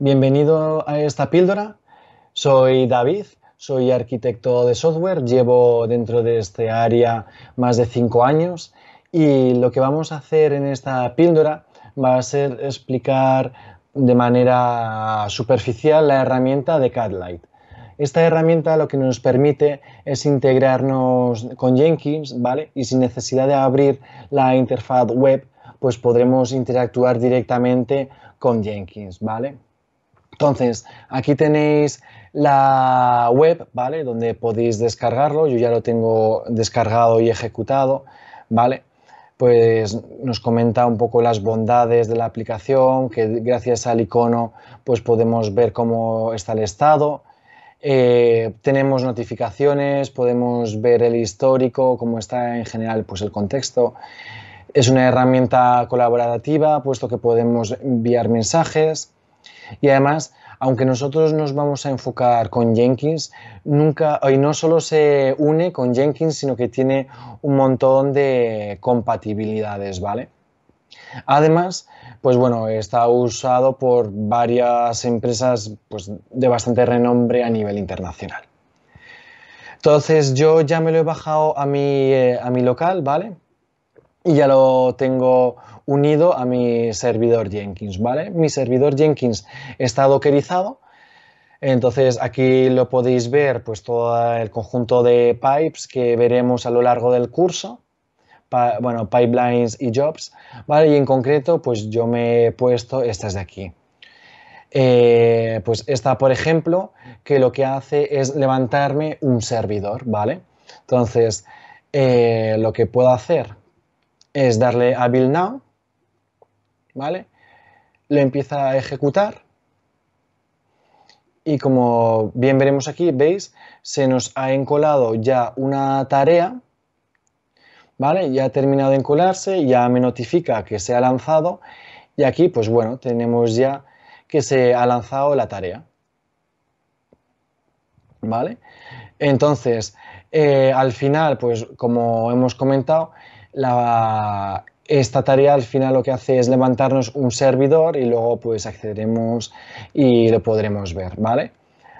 Bienvenido a esta píldora. Soy David, soy arquitecto de software, llevo dentro de este área más de cinco años y lo que vamos a hacer en esta píldora va a ser explicar de manera superficial la herramienta de CatLight. Esta herramienta lo que nos permite es integrarnos con Jenkins, ¿vale? Y sin necesidad de abrir la interfaz web, pues podremos interactuar directamente con Jenkins, ¿vale? Entonces, aquí tenéis la web, ¿vale? Donde podéis descargarlo. Yo ya lo tengo descargado y ejecutado, ¿vale? Pues nos comenta un poco las bondades de la aplicación, que gracias al icono pues podemos ver cómo está el estado. Eh, tenemos notificaciones, podemos ver el histórico, cómo está en general pues el contexto. Es una herramienta colaborativa, puesto que podemos enviar mensajes, y además, aunque nosotros nos vamos a enfocar con Jenkins, nunca no solo se une con Jenkins, sino que tiene un montón de compatibilidades, ¿vale? Además, pues bueno, está usado por varias empresas pues, de bastante renombre a nivel internacional. Entonces yo ya me lo he bajado a mi, eh, a mi local, ¿vale? y ya lo tengo unido a mi servidor Jenkins, ¿vale? Mi servidor Jenkins está dockerizado, entonces aquí lo podéis ver, pues todo el conjunto de pipes que veremos a lo largo del curso, bueno, pipelines y jobs, ¿vale? Y en concreto, pues yo me he puesto estas de aquí. Eh, pues esta, por ejemplo, que lo que hace es levantarme un servidor, ¿vale? Entonces, eh, lo que puedo hacer es darle a build now, ¿vale? Lo empieza a ejecutar y como bien veremos aquí, veis, se nos ha encolado ya una tarea, ¿vale? Ya ha terminado de encolarse, ya me notifica que se ha lanzado y aquí, pues bueno, tenemos ya que se ha lanzado la tarea, ¿vale? Entonces, eh, al final, pues como hemos comentado, la, esta tarea al final lo que hace es levantarnos un servidor y luego pues accederemos y lo podremos ver, ¿vale?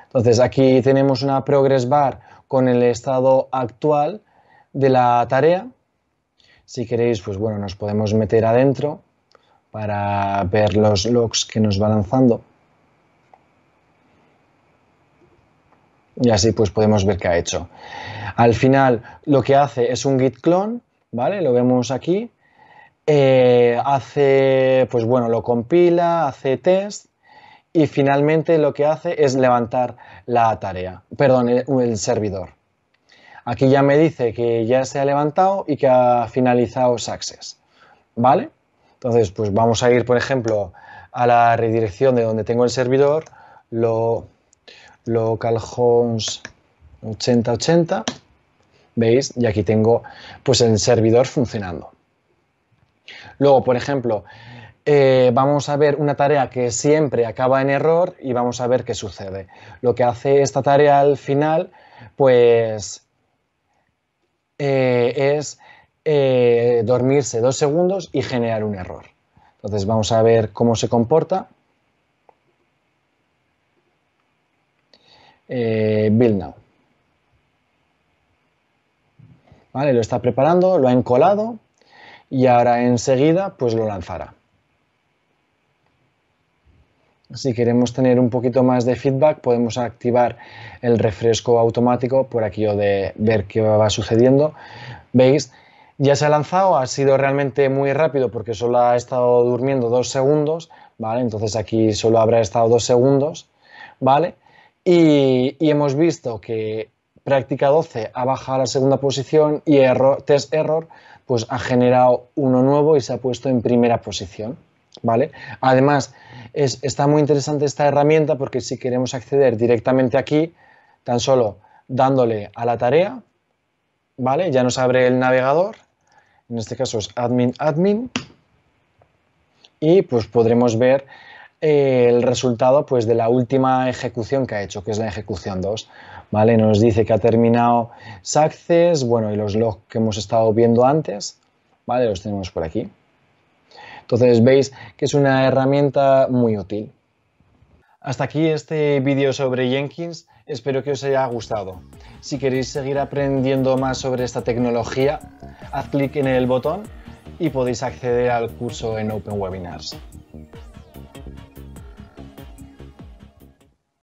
Entonces aquí tenemos una progress bar con el estado actual de la tarea. Si queréis, pues bueno, nos podemos meter adentro para ver los logs que nos va lanzando. Y así pues podemos ver qué ha hecho. Al final lo que hace es un git clone ¿vale? Lo vemos aquí. Eh, hace, pues bueno, lo compila, hace test y finalmente lo que hace es levantar la tarea, perdón, el, servidor. Aquí ya me dice que ya se ha levantado y que ha finalizado Success, ¿vale? Entonces, pues vamos a ir, por ejemplo, a la redirección de donde tengo el servidor, lo localhost 8080 ¿Veis? Y aquí tengo pues el servidor funcionando. Luego, por ejemplo, eh, vamos a ver una tarea que siempre acaba en error y vamos a ver qué sucede. Lo que hace esta tarea al final, pues eh, es eh, dormirse dos segundos y generar un error. Entonces vamos a ver cómo se comporta. build now. Lo está preparando, lo ha encolado y ahora enseguida pues lo lanzará. Si queremos tener un poquito más de feedback, podemos activar el refresco automático por aquí o de ver qué va sucediendo. ¿Veis? Ya se ha lanzado, ha sido realmente muy rápido porque solo ha estado durmiendo dos segundos, ¿vale? Entonces aquí solo habrá estado dos segundos, ¿vale? y hemos visto que práctica 12 ha bajado a la segunda posición y error, test error pues ha generado uno nuevo y se ha puesto en primera posición. ¿Vale? Además, está muy interesante esta herramienta porque si queremos acceder directamente aquí, tan solo dándole a la tarea, ¿vale? Ya nos abre el navegador, en este caso es admin admin, y pues podremos ver eh, el resultado pues, de la última ejecución que ha hecho, que es la ejecución 2. ¿vale? Nos dice que ha terminado Success, bueno, y los logs que hemos estado viendo antes, ¿vale? los tenemos por aquí. Entonces veis que es una herramienta muy útil. Hasta aquí este vídeo sobre Jenkins, espero que os haya gustado. Si queréis seguir aprendiendo más sobre esta tecnología, haz clic en el botón y podéis acceder al curso en Open Webinars.